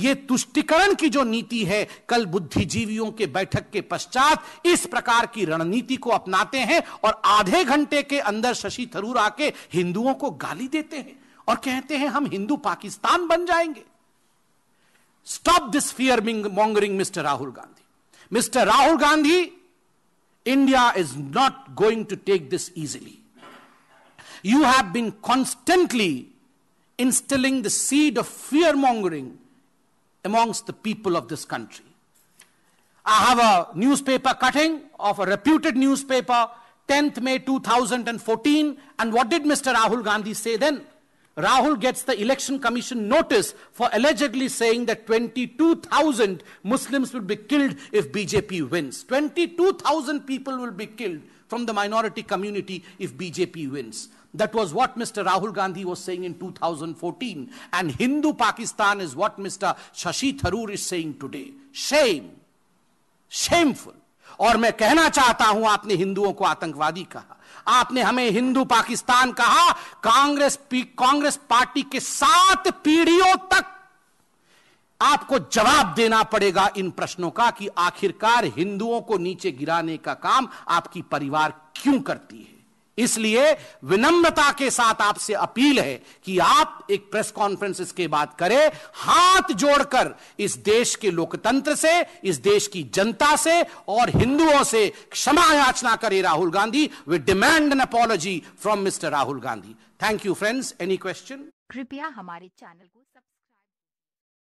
ये तुष्टिकरण की जो नीति है कल बुद्धिजीवियों के बैठक के पश्चात इस प्रकार की रणनीति को अपनाते हैं और आधे घंटे के अंदर शशि थरूर आके हिंदुओं को गाली देते हैं और कहते हैं हम हिंदू पाकिस्तान बन जाएंगे stop this fear mongering mister Rahul Gandhi mister Rahul Gandhi India is not going to take this easily you have been constantly installing the seed of fear mongering amongst the people of this country. I have a newspaper cutting of a reputed newspaper, 10th May 2014. And what did Mr. Rahul Gandhi say then? Rahul gets the election commission notice for allegedly saying that 22,000 Muslims will be killed if BJP wins. 22,000 people will be killed from the minority community if BJP wins. That was what Mr. Rahul Gandhi was saying in 2014. And Hindu Pakistan is what Mr. Shashi Tharoor is saying today. Shame. Shameful. और मैं कहना चाहता हूं आपने हिंदुओं को आतंकवादी कहा आपने हमें हिंदू पाकिस्तान कहा कांग्रेस कांग्रेस पार्टी के सात पीढ़ियों तक आपको जवाब देना पड़ेगा इन प्रश्नों का कि आखिरकार हिंदुओं को नीचे गिराने का काम आपकी परिवार क्यों करती है इसलिए विनम्रता के साथ आपसे अपील है कि आप एक प्रेस कॉन्फ्रेंस इसके बाद करें हाथ जोड़कर इस देश के लोकतंत्र से इस देश की जनता से और हिंदुओं से क्षमा याचना करें Rahul Gandhi we demand an apology from mister Rahul Gandhi thank you friends any question कृपया हमारे चैनल को